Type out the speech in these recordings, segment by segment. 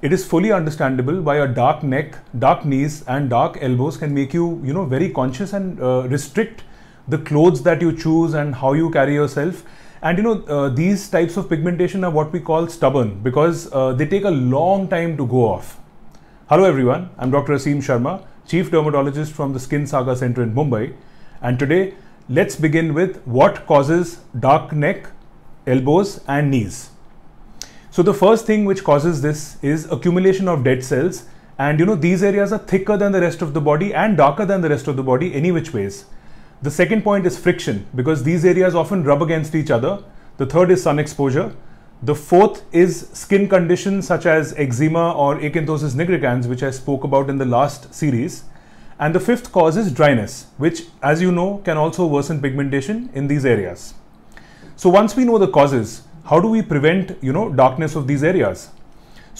it is fully understandable why a dark neck, dark knees, and dark elbows can make you, you know, very conscious and uh, restrict the clothes that you choose and how you carry yourself. And you know, uh, these types of pigmentation are what we call stubborn because uh, they take a long time to go off. Hello, everyone. I'm Dr. Asim Sharma, Chief Dermatologist from the Skin Saga Center in Mumbai. And today, let's begin with what causes dark neck, elbows, and knees. So the first thing which causes this is accumulation of dead cells. And you know, these areas are thicker than the rest of the body and darker than the rest of the body any which ways. The second point is friction because these areas often rub against each other. The third is sun exposure. The fourth is skin conditions such as eczema or acanthosis nigricans, which I spoke about in the last series. And the fifth cause is dryness, which, as you know, can also worsen pigmentation in these areas. So once we know the causes, how do we prevent you know darkness of these areas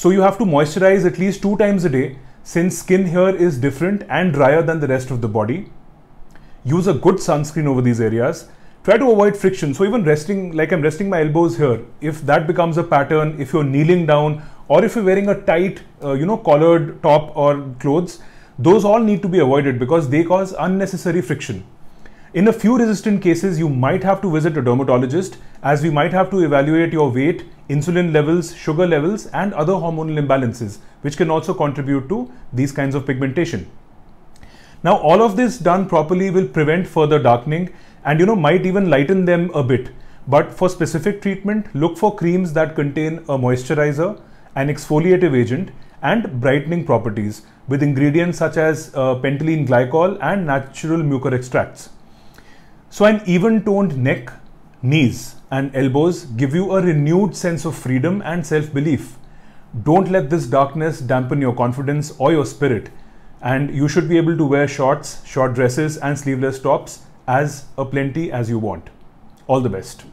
so you have to moisturize at least two times a day since skin here is different and drier than the rest of the body use a good sunscreen over these areas try to avoid friction so even resting like i'm resting my elbows here if that becomes a pattern if you're kneeling down or if you're wearing a tight uh, you know collared top or clothes those all need to be avoided because they cause unnecessary friction in a few resistant cases, you might have to visit a dermatologist as we might have to evaluate your weight, insulin levels, sugar levels, and other hormonal imbalances, which can also contribute to these kinds of pigmentation. Now, all of this done properly will prevent further darkening and you know might even lighten them a bit. But for specific treatment, look for creams that contain a moisturizer, an exfoliative agent, and brightening properties with ingredients such as uh, pentylene glycol and natural mucor extracts. So, an even toned neck, Knees and elbows give you a renewed sense of freedom and self belief. Don't let this darkness dampen your confidence or your spirit. And you should be able to wear shorts, short dresses, and sleeveless tops as a plenty as you want. All the best.